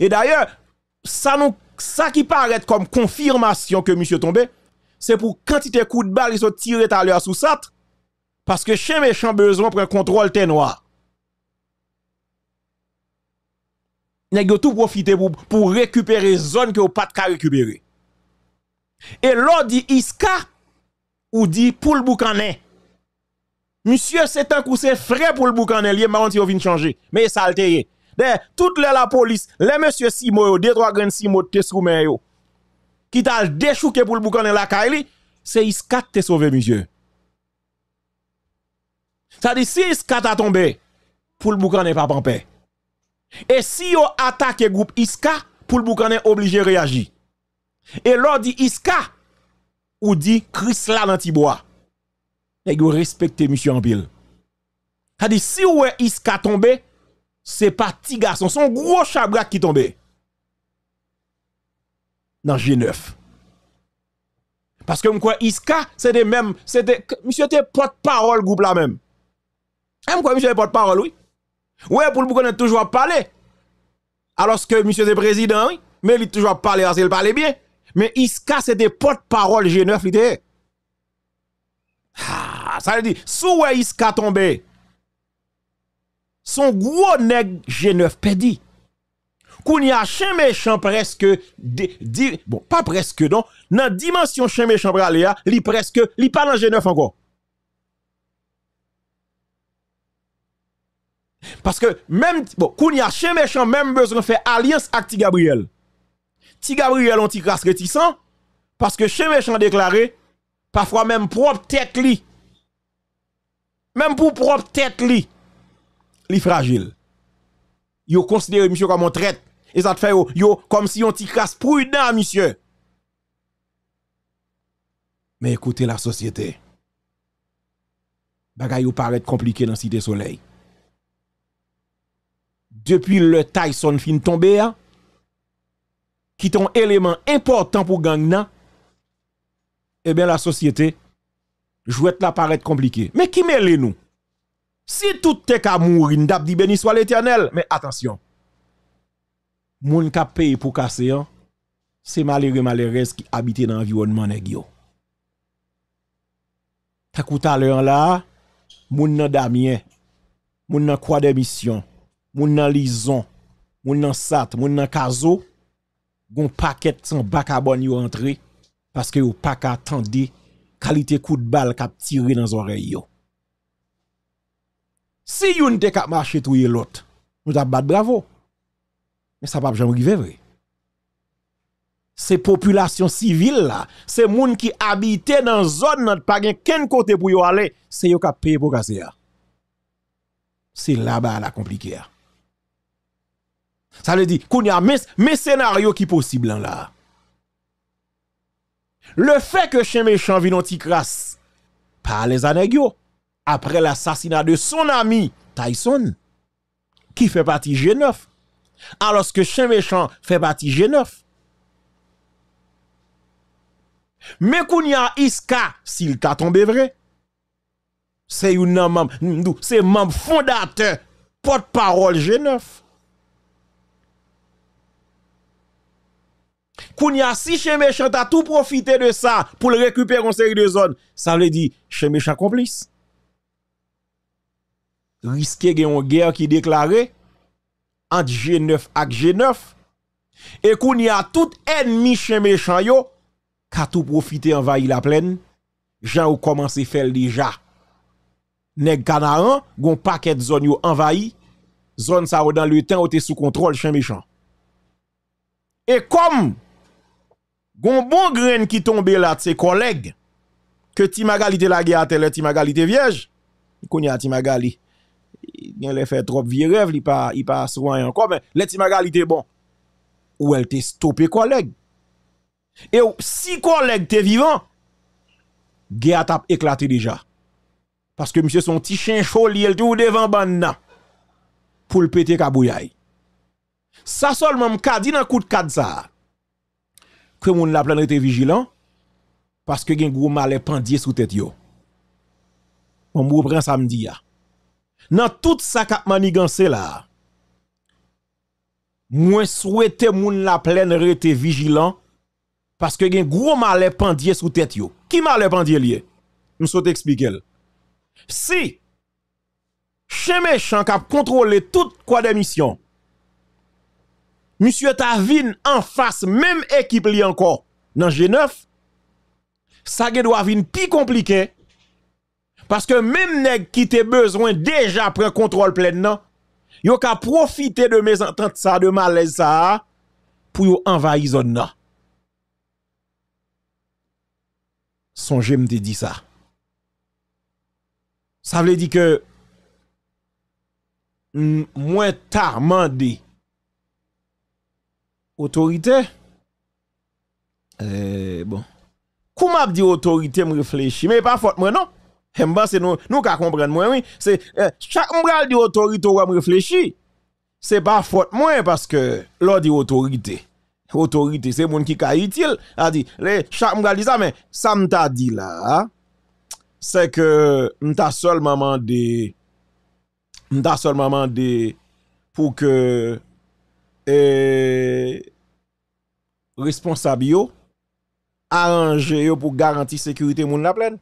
Et d'ailleurs, ça, nous, ça qui paraît comme confirmation que monsieur tombé, c'est pour quantité coups de balle ils ont tiré à l'heure sous ça, parce que chez méchant besoin pour un contrôle ténor. noir. a tout profiter pour, récupérer récupérer zone que au pas de récupérer. Et l'ordi dit Iska ou dit pour le Monsieur, c'est un coup c'est frais pour le boucanet, lié, marron, si vient changer. Mais ça altéré. De Toute la police, les monsieur Simo, deux, trois grands Simo, te soumè yo. Qui t'a déchouqué pour le boucan la kaili, c'est Iskat te sauvé, monsieur. Ça dit, si Iskat a tombé, pour le boucan pas en paix. Et si yo attaque groupe Iska, pour le boucan est obligé de réagir. Et l'on dit Iska, ou dit Chris là dans Et vous respectez monsieur Ampil. Ça dit, si ou Iska tombé, c'est pas petit garçon, son gros chabrak qui tombé. Dans G9. Parce que quoi Iska, c'est des mêmes, c'était monsieur était porte-parole groupe là même. Même ah, monsieur était porte-parole oui. Ouais, pour le a toujours parlé. Alors que monsieur était président oui, mais il toujours parlé, parce qu'il parlait bien. Mais Iska c'était porte-parole G9 il était. Ah, ça veut dire sous Iska tombé son gros nèg G9 pedi. Kounia y a méchant presque, bon, pas presque non, nan dimension chien méchant pralé li presque, li pas dans G9 encore. Parce que même, bon, koun y a méchant, même besoin faire alliance avec Ti Gabriel. Ti Gabriel on ti crasse réticent, parce que chien méchant déclaré, parfois même propre tête li. Même pour propre tête li fragile. Yo considéré monsieur comme un traite. Et ça fait yo, comme si on t'y casse prudent, monsieur. Mais écoutez la société. Bagay paraît compliqué dans Cité Soleil. Depuis le Tyson fin tombé, hein, qui ton élément important pour gang eh bien la société, jouette la paraît compliqué. Mais qui mêle nous? Si tout est qu'à mourir, n'dap dit béni soit l'éternel. Mais attention. Moun ka paye pour casser, hein. c'est malheureux malheureux qui habitent dans l'environnement nèg yo. Ta kouta à l'heure là, moun nan Damien, moun nan Croix d'émission, moun nan Lison, moun nan Sat, moun nan Kazo, gon paquet sans bac à bon yo entre, parce que yo pas attendre qualité coup de balle k'ap tiré dans oreille yo. Si yon te kap tout touye l'autre, nous avons battu bravo. Mais ça pas jamais arriver vrai. Ces populations civiles là, ces gens qui habitaient dans zone n'a pas qu'un côté pour y aller, c'est yo qui paye pour casser. Hein. C'est là-bas la compliquée. Hein. Ça veut dire qu'on y a mes, scénarios qui possible hein, là. Le fait que chez méchant vin ti crasse par les anegyo, après l'assassinat de son ami Tyson, qui fait partie G9, alors que Chien Méchant fait partie G9. Mais Kounia Iska, s'il t'a tombé vrai, c'est un membre, fondateur, porte-parole G9. Kounia, si Chien méchant a tout profité de ça pour le récupérer en série de zones, ça veut dire chez méchant complice risque gen guerre qui qui entre G9 et G9, qu'on y a tout ennemi chez méchant yo, ka tout profite envahi la plaine jan ou commencé faire déjà. Nèg kanaran, gon paket zon yo envahi, Zone sa ou dans le temps ou te sou kontrol Et comme Et comme, gon bon grain qui tombe la tse ses que ti magali te guerre Timagali ti magali te vieje, koun a ti il a fait trop vieux rêve, il pas il pas soin encore mais let's magali était bon. Ou elle t'est stoppé collègue. Et si collègue t'es vivant, a t'a éclaté déjà. Parce que monsieur son petit chien chaud, il tout devant banna pour le péter kabouyaï. Ça seulement m'a dit dans coup de casse ça. Que moun la plan était vigilant parce que gen gros malais pendier sous tête yo. On me reprend samedi ya. Dans tout ça qu'a manigancé là, je souhaite moun la pleine rete vigilant parce que un gros malais pendier sous tête yo. Qui malais pendier lié? Je souhaite expliquer. Si chez méchant qui a contrôlé toute quoi d'émission, monsieur Tavin en face même équipe encore dans G9, ça doit être plus compliqué parce que même nèg qui ont besoin déjà prend contrôle pleinement, yo ka profiter de mes ententes ça de malaise ça pour envahir zone là. Songez me dit ça. Ça veut dire que moins tard autorité euh, bon comment dit autorité me réfléchir mais pas moi, non eh, nous, nous moi, oui. C'est, eh, chaque m'bral dit autorité ou réfléchir. C'est pas faute moi parce que l'on dit autorité. Autorité, c'est monde qui ka utile. A dit, chaque m'bral dit ça, mais ça m'ta dit là, hein. c'est que m'ta seulement mandé, m'ta seulement mandé pour que, les eh, responsables arrangent pour garantir sécurité de la pleine.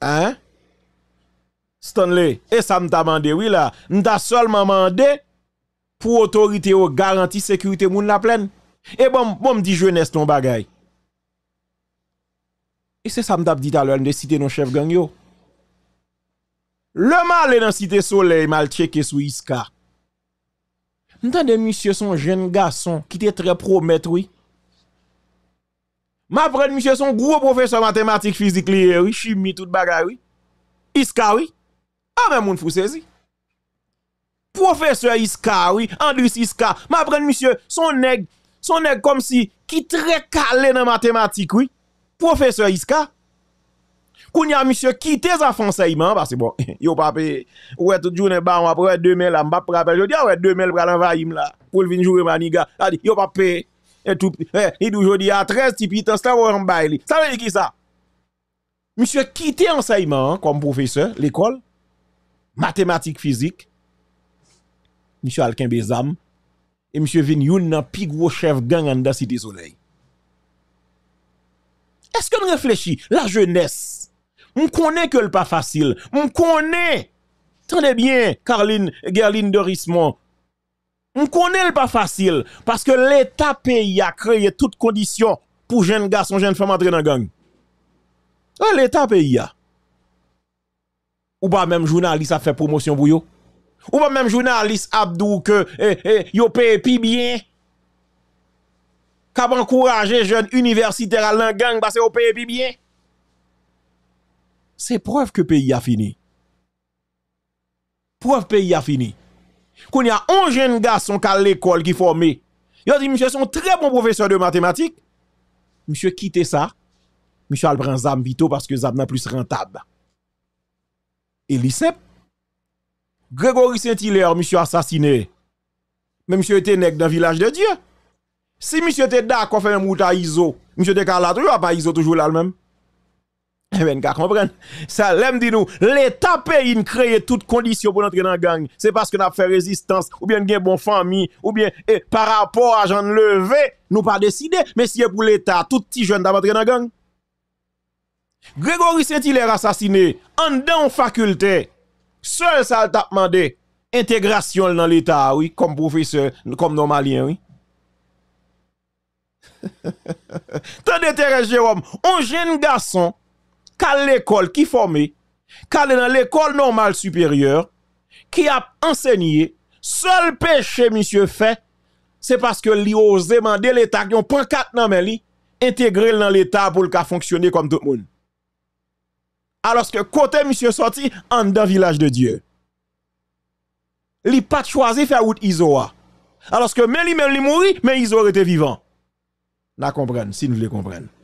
Hein? Stanley, et ça m'a demandé, oui là, m'a seulement demandé pour autorité ou garantie sécurité moun la pleine. Et bon, bon me dit jeunesse ton bagay. Et c'est ça m'a dit à l'heure, de citer nos chefs gang yo. Le mal est dans cité soleil, mal checké sous Iska. M'tande monsieur son jeune garçon qui était très prometteur, oui. Ma prenne monsieur, son gros professeur mathématique, physique, eh oui, chimie, tout bagay, oui. Iska, oui. Ah, mais ben, moun fou saisi. Professeur Iska, oui, Andrus Iska. m'apprenne monsieur, son nèg, son nèg comme si, qui très calé dans mathématiques, oui. Professeur Iska. Kounya, monsieur, quittez à il parce que bon, yo pape, ouais, tout journée, jour, bah, on après, demain, là, pour rappel, je dis, ou ah ouais, demain, pour envahim, là, pour le vin jouer maniga. Là, yo pape, et tout, eh, il toujours dit à 13, tipi, t'as ça, un bail. Ça veut dire qui ça? Monsieur quitté l'enseignement hein, comme professeur, l'école, mathématiques, physique, monsieur Alkin Bezam, et monsieur vin yon nan gros chef gang en la Cité Soleil. Est-ce que qu'on réfléchit? La jeunesse, on connaît que le pas facile, on connaît Tendez bien, Caroline, Gerline Rismont. On connaît pas facile parce que l'État pays a créé toutes conditions pour jeunes garçons, jeunes femmes entrer dans la gang. Ah, L'État pays a. Ou pas même journaliste a fait promotion pour eux. Ou pas même journaliste Abdou que eh, eh, yo paye pi bien. encouragé encourager jeunes universitaires à la gang parce qu'ils paye pi bien. C'est preuve que pays a fini. Preuve pays a fini il y a un jeune garçon qui a l'école qui formé. a dit monsieur son très bon professeur de mathématiques. Monsieur quitte ça. Monsieur al prend zam vito parce que zam n'a plus rentable. Et l'ICEP Grégory Saint-Hilaire monsieur assassiné. Mais monsieur était né dans village de Dieu. Si monsieur était d'accord faire un à ISO, monsieur était là toujours pas ISO toujours là même ben, l'aime dit nous l'État di nou, l'Etat peyi crée kreye tout pour entrer dans la gang. parce nous avons fait résistance ou bien une bon famille ou bien, par rapport à à levé nous pas décidé. Mais si c'est pour l'État, tout petit jeune d'entrer dans la gang. Grégory Saint-Hilaire assassiné, en dans faculté, seul ça a demandé, intégration dans l'État, oui, comme professeur, comme normalien, oui. Tandis Thérèse Jérôme, un jeune garçon quand l'école qui formée, est dans l'école normale supérieure, qui a enseigné, seul péché monsieur fait, c'est parce que li osé l'État qui a prend quatre nan men intégrer dans l'État pour le cas fonctionner comme tout le monde. Alors que côté monsieur sorti en dans village de Dieu. Li pas choisi faire out Isoa. Alors que même lui même mort, mais Isoa était vivant. La comprendre, si nous voulez comprendre.